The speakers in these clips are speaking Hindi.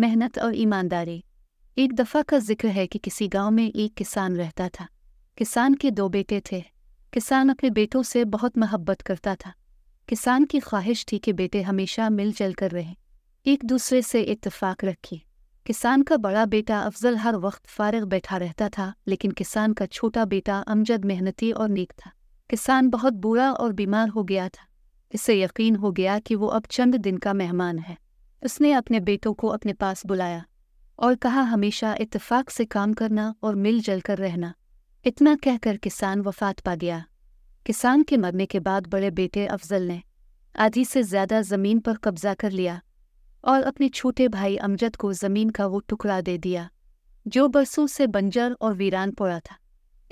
मेहनत और ईमानदारी एक दफ़ा का जिक्र है कि किसी गांव में एक किसान रहता था किसान के दो बेटे थे किसान अपने बेटों से बहुत मोहब्बत करता था किसान की ख्वाहिश थी कि बेटे हमेशा मिलजल कर रहें एक दूसरे से इतफाक़ रखी किसान का बड़ा बेटा अफजल हर वक्त फारग बैठा रहता था लेकिन किसान का छोटा बेटा अमजद मेहनती और नेक था किसान बहुत बुरा और बीमार हो गया था इससे यकीन हो गया कि वो अब चंद दिन का मेहमान है उसने अपने बेटों को अपने पास बुलाया और कहा हमेशा इत्तेफाक से काम करना और मिलजल कर रहना इतना कहकर किसान वफात पा गया किसान के मरने के बाद बड़े बेटे अफजल ने आधी से ज्यादा जमीन पर कब्जा कर लिया और अपने छोटे भाई अमजद को जमीन का वो टुकड़ा दे दिया जो बरसों से बंजर और वीरान पड़ा था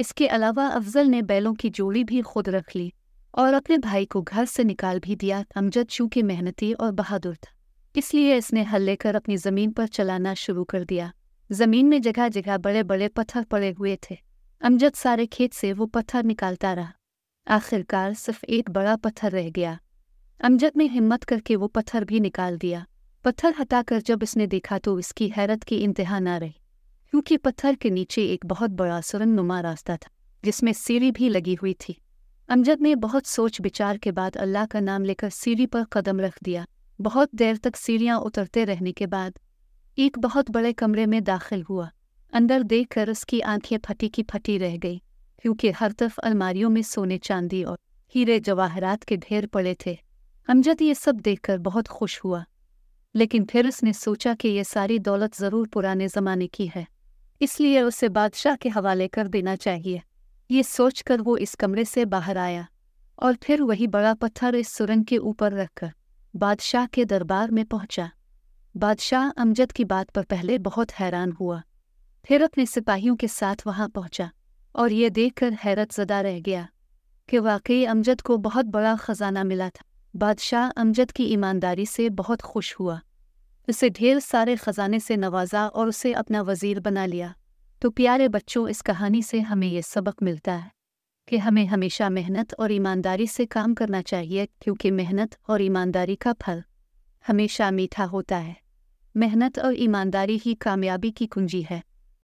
इसके अलावा अफजल ने बैलों की जोड़ी भी खुद रख ली और अपने भाई को घर से निकाल भी दिया अमजद चूंकि मेहनती और बहादुर था इसलिए इसने हल लेकर अपनी ज़मीन पर चलाना शुरू कर दिया ज़मीन में जगह जगह बड़े बड़े पत्थर पड़े हुए थे अमजद सारे खेत से वो पत्थर निकालता रहा आखिरकार सिर्फ एक बड़ा पत्थर रह गया अमजद ने हिम्मत करके वो पत्थर भी निकाल दिया पत्थर हटाकर जब इसने देखा तो इसकी हैरत की इंतहा ना रही क्योंकि पत्थर के नीचे एक बहुत बड़ा सुरंग नुमा रास्ता था जिसमें सीढ़ी भी लगी हुई थी अमजद ने बहुत सोच विचार के बाद अल्लाह का नाम लेकर सीढ़ी पर कदम रख दिया बहुत देर तक सीढ़ियां उतरते रहने के बाद एक बहुत बड़े कमरे में दाखिल हुआ अंदर देखकर उसकी आंखें फटी की फटी रह गई क्योंकि हर तरफ अलमारियों में सोने चांदी और हीरे जवाहरात के ढेर पड़े थे अमजद ये सब देखकर बहुत खुश हुआ लेकिन फिर उसने सोचा कि यह सारी दौलत ज़रूर पुराने ज़माने की है इसलिए उसे बादशाह के हवाले कर देना चाहिए ये सोचकर वो इस कमरे से बाहर आया और फिर वही बड़ा पत्थर इस सुरंग के ऊपर रखकर बादशाह के दरबार में पहुंचा बादशाह अमजद की बात पर पहले बहुत हैरान हुआ फिर अपने सिपाहियों के साथ वहां पहुंचा और ये देखकर हैरत ज़दा रह गया कि वाकई अमजद को बहुत बड़ा ख़जाना मिला था बादशाह अमजद की ईमानदारी से बहुत खुश हुआ उसे ढेर सारे ख़जाने से नवाजा और उसे अपना वज़ीर बना लिया तो प्यारे बच्चों इस कहानी से हमें ये सबक मिलता है कि हमें हमेशा मेहनत और ईमानदारी से काम करना चाहिए क्योंकि मेहनत और ईमानदारी का फल हमेशा मीठा होता है मेहनत और ईमानदारी ही कामयाबी की कुंजी है